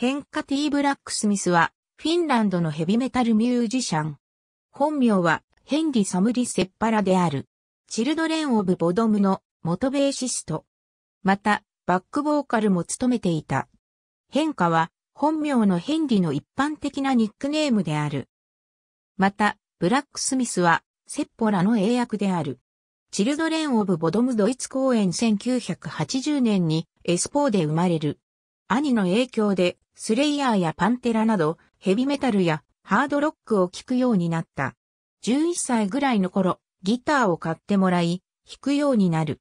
変化ー・ブラックスミスは、フィンランドのヘビメタルミュージシャン。本名は、ヘンリ・サムリ・セッパラである。チルドレン・オブ・ボドムの元ベーシスト。また、バックボーカルも務めていた。変化は、本名のヘンリの一般的なニックネームである。また、ブラックスミスは、セッポラの英訳である。チルドレン・オブ・ボドムドイツ公演1980年にエスポーで生まれる。兄の影響でスレイヤーやパンテラなど、ヘビメタルやハードロックを聴くようになった。11歳ぐらいの頃、ギターを買ってもらい、弾くようになる。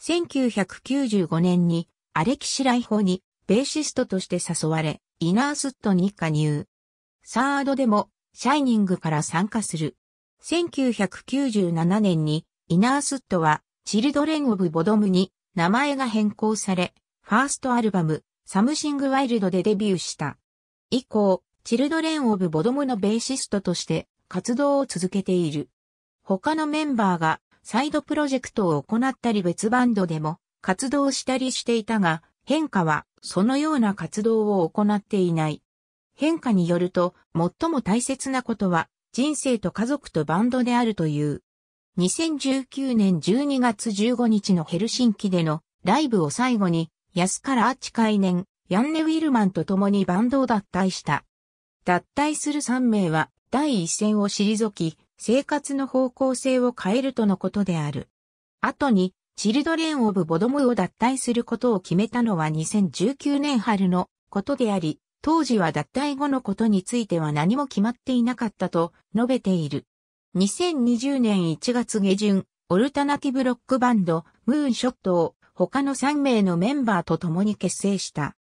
1995年に、アレキシライホに、ベーシストとして誘われ、イナースットに加入。サードでも、シャイニングから参加する。1997年に、イナースットは、チルドレン・オブ・ボドムに名前が変更され、ファーストアルバム、サムシングワイルドでデビューした。以降、チルドレン・オブ・ボドムのベーシストとして活動を続けている。他のメンバーがサイドプロジェクトを行ったり別バンドでも活動したりしていたが、変化はそのような活動を行っていない。変化によると、最も大切なことは人生と家族とバンドであるという。2019年12月15日のヘルシンキでのライブを最後に安からアッチ海年、ヤンネ・ウィルマンと共にバンドを脱退した。脱退する3名は第一線を退き、生活の方向性を変えるとのことである。後に、チルドレン・オブ・ボドムを脱退することを決めたのは2019年春のことであり、当時は脱退後のことについては何も決まっていなかったと述べている。2020年1月下旬、オルタナティブロックバンド、ムーンショットを他の3名のメンバーと共に結成した。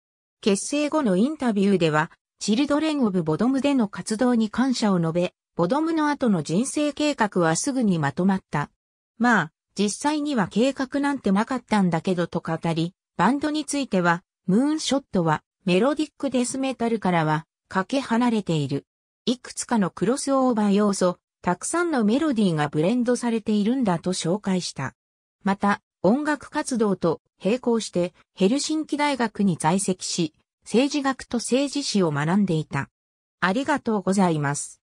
結成後のインタビューでは、チルドレン・オブ・ボドムでの活動に感謝を述べ、ボドムの後の人生計画はすぐにまとまった。まあ、実際には計画なんてなかったんだけどと語り、バンドについては、ムーンショットはメロディックデスメタルからはかけ離れている。いくつかのクロスオーバー要素、たくさんのメロディーがブレンドされているんだと紹介した。また、音楽活動と並行してヘルシンキ大学に在籍し、政治学と政治史を学んでいた。ありがとうございます。